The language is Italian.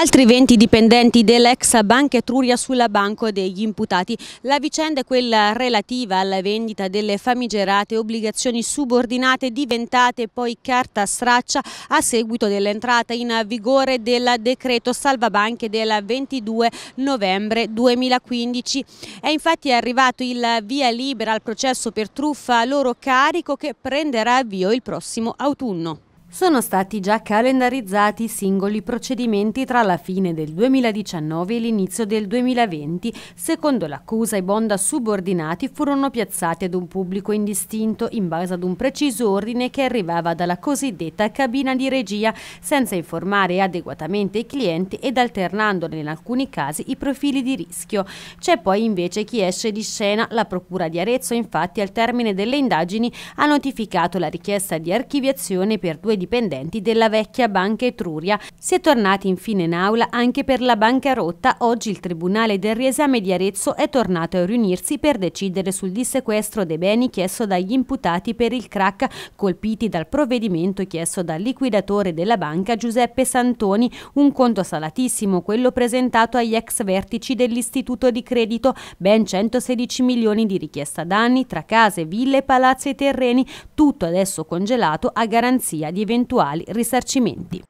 Altri 20 dipendenti dell'ex Banca Etruria sulla banco degli imputati. La vicenda è quella relativa alla vendita delle famigerate obbligazioni subordinate diventate poi carta straccia a seguito dell'entrata in vigore del decreto salvabanche del 22 novembre 2015. È infatti arrivato il via libera al processo per truffa a loro carico che prenderà avvio il prossimo autunno. Sono stati già calendarizzati singoli procedimenti tra la fine del 2019 e l'inizio del 2020. Secondo l'accusa, i bonda subordinati furono piazzati ad un pubblico indistinto in base ad un preciso ordine che arrivava dalla cosiddetta cabina di regia, senza informare adeguatamente i clienti ed alternando in alcuni casi i profili di rischio. C'è poi invece chi esce di scena. La Procura di Arezzo, infatti, al termine delle indagini ha notificato la richiesta di archiviazione per due dipendenti della vecchia Banca Etruria. Si è tornati infine in aula anche per la bancarotta. Oggi il Tribunale del Riesame di Arezzo è tornato a riunirsi per decidere sul dissequestro dei beni chiesto dagli imputati per il crack colpiti dal provvedimento chiesto dal liquidatore della banca Giuseppe Santoni, un conto salatissimo quello presentato agli ex vertici dell'istituto di credito, ben 116 milioni di richiesta danni tra case, ville, palazzi e terreni, tutto adesso congelato a garanzia di eventuali risarcimenti.